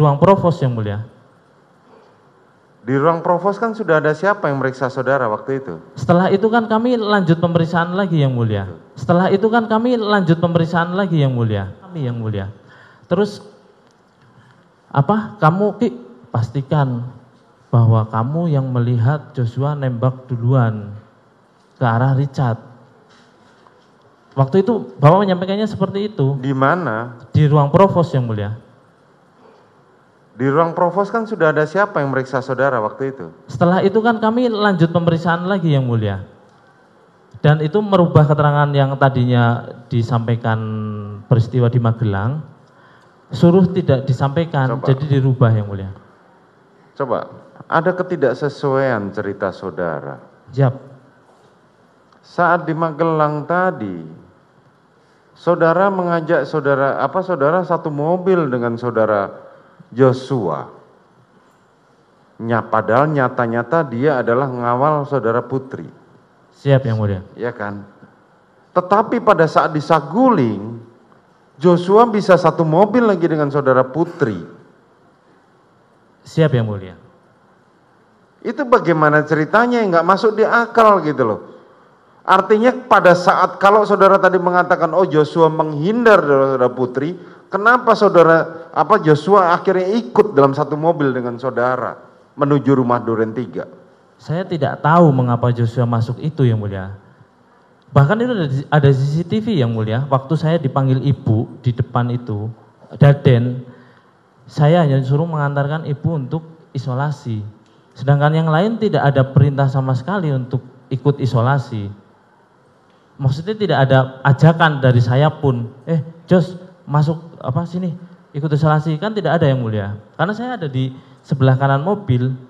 ruang provos yang mulia. Di ruang provos kan sudah ada siapa yang meriksa saudara waktu itu? Setelah itu kan kami lanjut pemeriksaan lagi yang mulia. Setelah itu kan kami lanjut pemeriksaan lagi yang mulia. Kami yang mulia. Terus apa? Kamu ki pastikan bahwa kamu yang melihat Joshua nembak duluan ke arah Richard. Waktu itu Bapak menyampaikannya seperti itu. Di mana? Di ruang provos yang mulia. Di ruang provos kan sudah ada siapa yang meriksa saudara waktu itu? Setelah itu kan kami lanjut pemeriksaan lagi yang mulia. Dan itu merubah keterangan yang tadinya disampaikan peristiwa di Magelang. Suruh tidak disampaikan, Coba. jadi dirubah yang mulia. Coba, ada ketidaksesuaian cerita saudara. Yap. Saat di Magelang tadi, saudara mengajak saudara apa saudara satu mobil dengan saudara Joshua. Ya, padahal nyata-nyata dia adalah ngawal saudara putri. Siap yang mulia. Ya kan. Tetapi pada saat disaguling, Joshua bisa satu mobil lagi dengan saudara putri. Siap yang mulia. Itu bagaimana ceritanya yang nggak masuk di akal gitu loh. Artinya pada saat kalau saudara tadi mengatakan oh Joshua menghindar dari saudara putri, kenapa saudara apa Joshua akhirnya ikut dalam satu mobil dengan saudara menuju rumah Duren 3? Saya tidak tahu mengapa Joshua masuk itu yang mulia. Bahkan itu ada CCTV yang mulia. Waktu saya dipanggil ibu di depan itu, Daden, saya hanya disuruh mengantarkan ibu untuk isolasi. Sedangkan yang lain tidak ada perintah sama sekali untuk ikut isolasi. Maksudnya tidak ada ajakan dari saya pun. Eh, Jos, masuk apa sini? ikut isolasi kan tidak ada yang mulia karena saya ada di sebelah kanan mobil